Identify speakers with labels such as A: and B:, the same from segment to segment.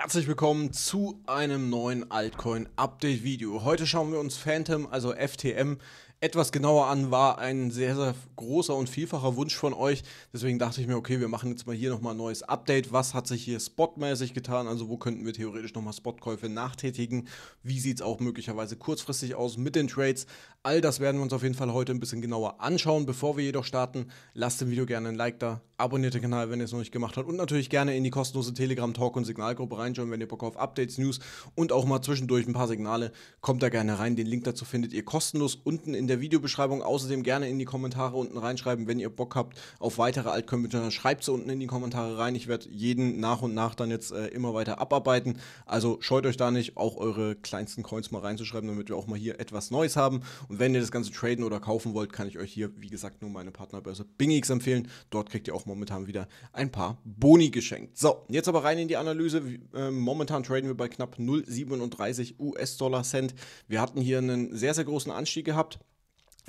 A: Herzlich willkommen zu einem neuen Altcoin Update Video. Heute schauen wir uns Phantom, also FTM, etwas genauer an. War ein sehr, sehr großer und vielfacher Wunsch von euch. Deswegen dachte ich mir, okay, wir machen jetzt mal hier nochmal ein neues Update. Was hat sich hier spotmäßig getan? Also wo könnten wir theoretisch nochmal Spotkäufe nachtätigen? Wie sieht es auch möglicherweise kurzfristig aus mit den Trades? All das werden wir uns auf jeden Fall heute ein bisschen genauer anschauen. Bevor wir jedoch starten, lasst dem Video gerne ein Like da abonniert den Kanal, wenn ihr es noch nicht gemacht habt. Und natürlich gerne in die kostenlose Telegram-Talk- und Signalgruppe reinschauen, wenn ihr Bock auf Updates, News und auch mal zwischendurch ein paar Signale. Kommt da gerne rein. Den Link dazu findet ihr kostenlos unten in der Videobeschreibung. Außerdem gerne in die Kommentare unten reinschreiben, wenn ihr Bock habt auf weitere Altcomputer. Schreibt sie unten in die Kommentare rein. Ich werde jeden nach und nach dann jetzt äh, immer weiter abarbeiten. Also scheut euch da nicht, auch eure kleinsten Coins mal reinzuschreiben, damit wir auch mal hier etwas Neues haben. Und wenn ihr das Ganze traden oder kaufen wollt, kann ich euch hier, wie gesagt, nur meine Partnerbörse BingX empfehlen. Dort kriegt ihr auch momentan wieder ein paar Boni geschenkt. So, jetzt aber rein in die Analyse. Ähm, momentan traden wir bei knapp 0,37 US-Dollar-Cent. Wir hatten hier einen sehr, sehr großen Anstieg gehabt.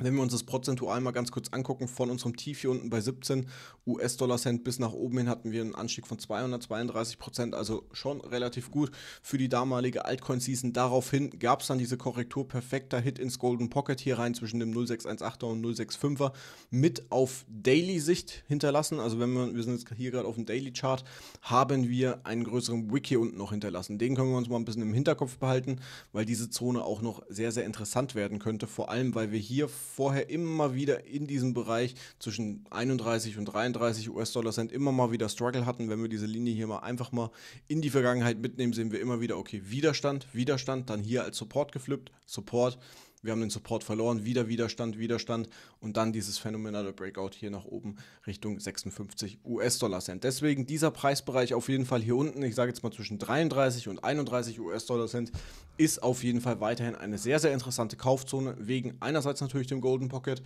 A: Wenn wir uns das prozentual mal ganz kurz angucken, von unserem Tief hier unten bei 17 US-Dollar-Cent bis nach oben hin hatten wir einen Anstieg von 232 Prozent, also schon relativ gut für die damalige Altcoin-Season. Daraufhin gab es dann diese Korrektur, perfekter Hit ins Golden Pocket hier rein zwischen dem 0618er und 065er mit auf Daily-Sicht hinterlassen. Also wenn wir, wir sind jetzt hier gerade auf dem Daily-Chart, haben wir einen größeren Wick hier unten noch hinterlassen. Den können wir uns mal ein bisschen im Hinterkopf behalten, weil diese Zone auch noch sehr, sehr interessant werden könnte, vor allem weil wir hier vorher immer wieder in diesem Bereich zwischen 31 und 33 US-Dollar Cent immer mal wieder Struggle hatten. Wenn wir diese Linie hier mal einfach mal in die Vergangenheit mitnehmen, sehen wir immer wieder, okay, Widerstand, Widerstand, dann hier als Support geflippt, Support, wir haben den Support verloren, wieder Widerstand, Widerstand und dann dieses phänomenale Breakout hier nach oben Richtung 56 US-Dollar Cent. Deswegen dieser Preisbereich auf jeden Fall hier unten, ich sage jetzt mal zwischen 33 und 31 US-Dollar Cent, ist auf jeden Fall weiterhin eine sehr, sehr interessante Kaufzone, wegen einerseits natürlich dem Golden Pocket,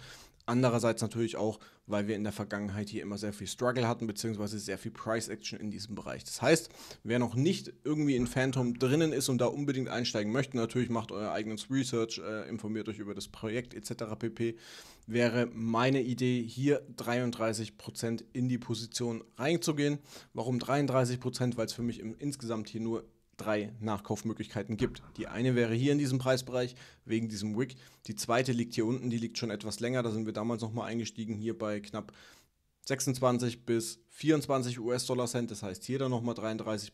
A: andererseits natürlich auch, weil wir in der Vergangenheit hier immer sehr viel Struggle hatten, beziehungsweise sehr viel Price Action in diesem Bereich. Das heißt, wer noch nicht irgendwie in Phantom drinnen ist und da unbedingt einsteigen möchte, natürlich macht euer eigenes Research äh, im informiert euch über das Projekt etc. pp. Wäre meine Idee, hier 33% in die Position reinzugehen. Warum 33%? Weil es für mich im, insgesamt hier nur drei Nachkaufmöglichkeiten gibt. Die eine wäre hier in diesem Preisbereich wegen diesem Wick. Die zweite liegt hier unten, die liegt schon etwas länger. Da sind wir damals nochmal eingestiegen, hier bei knapp 26 bis 24 US-Dollar Cent, das heißt hier dann nochmal 33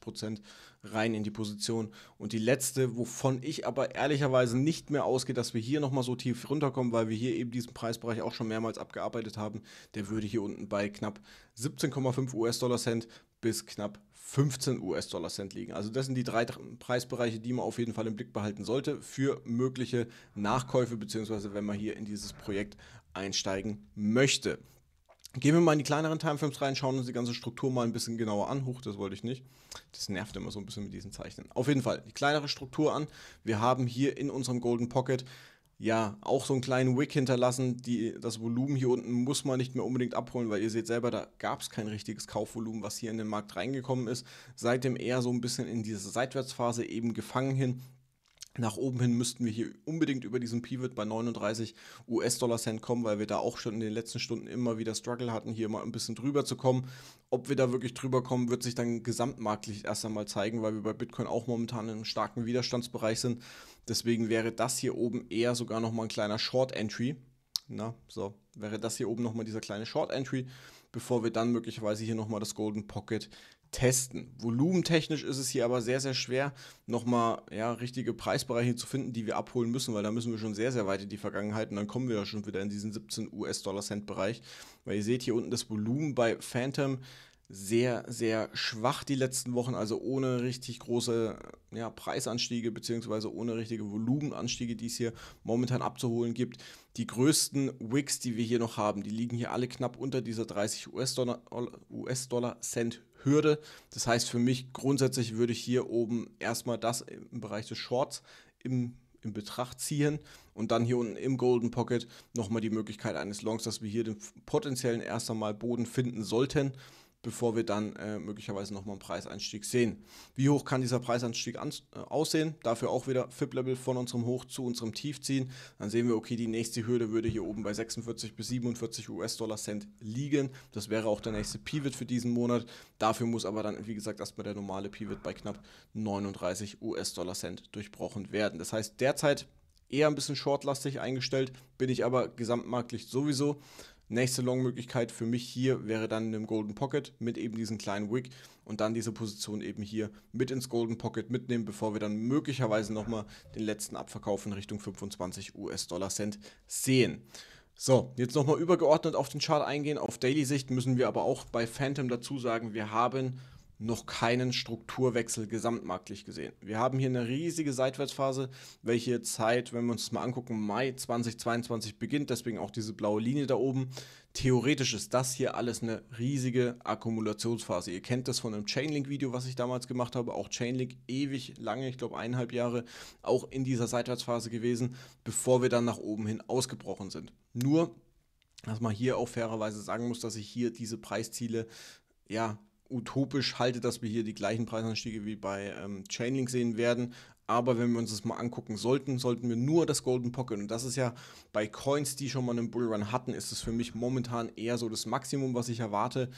A: rein in die Position. Und die letzte, wovon ich aber ehrlicherweise nicht mehr ausgehe, dass wir hier nochmal so tief runterkommen, weil wir hier eben diesen Preisbereich auch schon mehrmals abgearbeitet haben, der würde hier unten bei knapp 17,5 US-Dollar Cent bis knapp 15 US-Dollar Cent liegen. Also das sind die drei Preisbereiche, die man auf jeden Fall im Blick behalten sollte für mögliche Nachkäufe, beziehungsweise wenn man hier in dieses Projekt einsteigen möchte. Gehen wir mal in die kleineren Timeframes rein, schauen uns die ganze Struktur mal ein bisschen genauer an. Huch, das wollte ich nicht. Das nervt immer so ein bisschen mit diesen Zeichnen. Auf jeden Fall, die kleinere Struktur an. Wir haben hier in unserem Golden Pocket ja auch so einen kleinen Wick hinterlassen. Die, das Volumen hier unten muss man nicht mehr unbedingt abholen, weil ihr seht selber, da gab es kein richtiges Kaufvolumen, was hier in den Markt reingekommen ist. Seitdem eher so ein bisschen in diese Seitwärtsphase eben gefangen hin. Nach oben hin müssten wir hier unbedingt über diesen Pivot bei 39 US-Dollar-Cent kommen, weil wir da auch schon in den letzten Stunden immer wieder Struggle hatten, hier mal ein bisschen drüber zu kommen. Ob wir da wirklich drüber kommen, wird sich dann gesamtmarktlich erst einmal zeigen, weil wir bei Bitcoin auch momentan in einem starken Widerstandsbereich sind. Deswegen wäre das hier oben eher sogar nochmal ein kleiner Short-Entry. Na, so, wäre das hier oben nochmal dieser kleine Short-Entry, bevor wir dann möglicherweise hier nochmal das Golden Pocket testen. Volumentechnisch ist es hier aber sehr, sehr schwer, nochmal ja, richtige Preisbereiche zu finden, die wir abholen müssen, weil da müssen wir schon sehr, sehr weit in die Vergangenheit und dann kommen wir ja schon wieder in diesen 17 US-Dollar-Cent-Bereich. Weil ihr seht hier unten das Volumen bei Phantom sehr, sehr schwach die letzten Wochen, also ohne richtig große ja, Preisanstiege bzw. ohne richtige Volumenanstiege, die es hier momentan abzuholen gibt. Die größten Wicks, die wir hier noch haben, die liegen hier alle knapp unter dieser 30 US-Dollar-Cent US Hürde. Das heißt für mich grundsätzlich würde ich hier oben erstmal das im Bereich des Shorts im, im Betracht ziehen und dann hier unten im Golden Pocket nochmal die Möglichkeit eines Longs, dass wir hier den potenziellen erst einmal Boden finden sollten bevor wir dann äh, möglicherweise nochmal einen Preiseinstieg sehen. Wie hoch kann dieser Preiseinstieg an, äh, aussehen? Dafür auch wieder FIP-Level von unserem Hoch zu unserem Tief ziehen. Dann sehen wir, okay, die nächste Hürde würde hier oben bei 46 bis 47 US-Dollar-Cent liegen. Das wäre auch der nächste Pivot für diesen Monat. Dafür muss aber dann, wie gesagt, erstmal der normale Pivot bei knapp 39 US-Dollar-Cent durchbrochen werden. Das heißt, derzeit eher ein bisschen shortlastig eingestellt, bin ich aber gesamtmarktlich sowieso. Nächste Long-Möglichkeit für mich hier wäre dann in einem Golden Pocket mit eben diesem kleinen Wick und dann diese Position eben hier mit ins Golden Pocket mitnehmen, bevor wir dann möglicherweise nochmal den letzten Abverkauf in Richtung 25 US-Dollar Cent sehen. So, jetzt nochmal übergeordnet auf den Chart eingehen. Auf Daily-Sicht müssen wir aber auch bei Phantom dazu sagen, wir haben noch keinen Strukturwechsel gesamtmarktlich gesehen. Wir haben hier eine riesige Seitwärtsphase, welche Zeit, wenn wir uns das mal angucken, Mai 2022 beginnt, deswegen auch diese blaue Linie da oben. Theoretisch ist das hier alles eine riesige Akkumulationsphase. Ihr kennt das von einem Chainlink-Video, was ich damals gemacht habe. Auch Chainlink ewig lange, ich glaube eineinhalb Jahre, auch in dieser Seitwärtsphase gewesen, bevor wir dann nach oben hin ausgebrochen sind. Nur, dass man hier auch fairerweise sagen muss, dass ich hier diese Preisziele ja utopisch halte, dass wir hier die gleichen Preisanstiege wie bei ähm, Chainlink sehen werden. Aber wenn wir uns das mal angucken sollten, sollten wir nur das Golden Pocket. Und das ist ja bei Coins, die schon mal einen Bullrun hatten, ist es für mich momentan eher so das Maximum, was ich erwarte,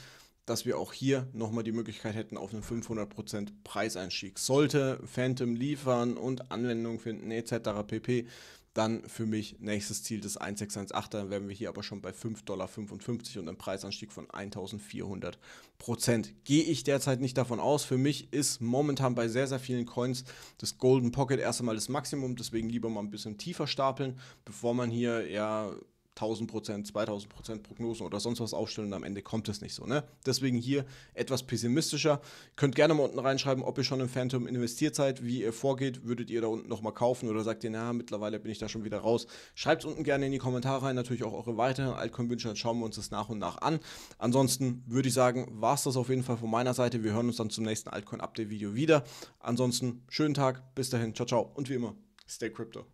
A: dass wir auch hier nochmal die Möglichkeit hätten auf einen 500% Preiseinstieg. Sollte Phantom liefern und Anwendung finden etc. pp dann für mich nächstes Ziel des 1618 dann wären wir hier aber schon bei 5,55 Dollar und einem Preisanstieg von 1400 Prozent. Gehe ich derzeit nicht davon aus. Für mich ist momentan bei sehr, sehr vielen Coins das Golden Pocket erst einmal das Maximum, deswegen lieber mal ein bisschen tiefer stapeln, bevor man hier ja 1000 Prozent, 2000 Prozent Prognosen oder sonst was aufstellen und am Ende kommt es nicht so. Ne? Deswegen hier etwas pessimistischer. Könnt gerne mal unten reinschreiben, ob ihr schon im Phantom investiert seid, wie ihr vorgeht. Würdet ihr da unten nochmal kaufen oder sagt ihr, na, mittlerweile bin ich da schon wieder raus? Schreibt es unten gerne in die Kommentare rein, natürlich auch eure weiteren Altcoin-Wünsche, dann schauen wir uns das nach und nach an. Ansonsten würde ich sagen, war es das auf jeden Fall von meiner Seite. Wir hören uns dann zum nächsten Altcoin-Update-Video wieder. Ansonsten schönen Tag, bis dahin, ciao, ciao und wie immer, stay crypto.